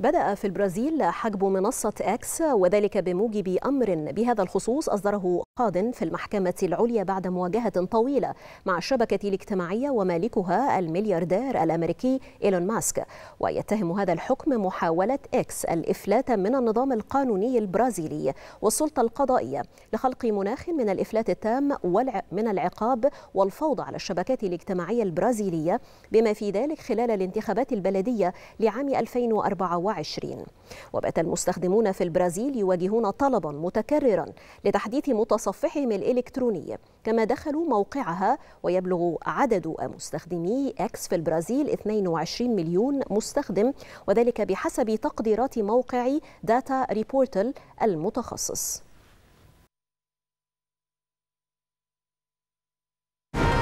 بدأ في البرازيل حجب منصة أكس وذلك بموجب أمر بهذا الخصوص أصدره قاض في المحكمة العليا بعد مواجهة طويلة مع الشبكة الاجتماعية ومالكها الملياردير الأمريكي إيلون ماسك ويتهم هذا الحكم محاولة أكس الإفلات من النظام القانوني البرازيلي والسلطة القضائية لخلق مناخ من الإفلات التام من العقاب والفوضى على الشبكات الاجتماعية البرازيلية بما في ذلك خلال الانتخابات البلدية لعام 2014 2020 وبات المستخدمون في البرازيل يواجهون طلبا متكررا لتحديث متصفحهم الإلكتروني كما دخلوا موقعها ويبلغ عدد مستخدمي اكس في البرازيل 22 مليون مستخدم وذلك بحسب تقديرات موقع داتا ريبورتل المتخصص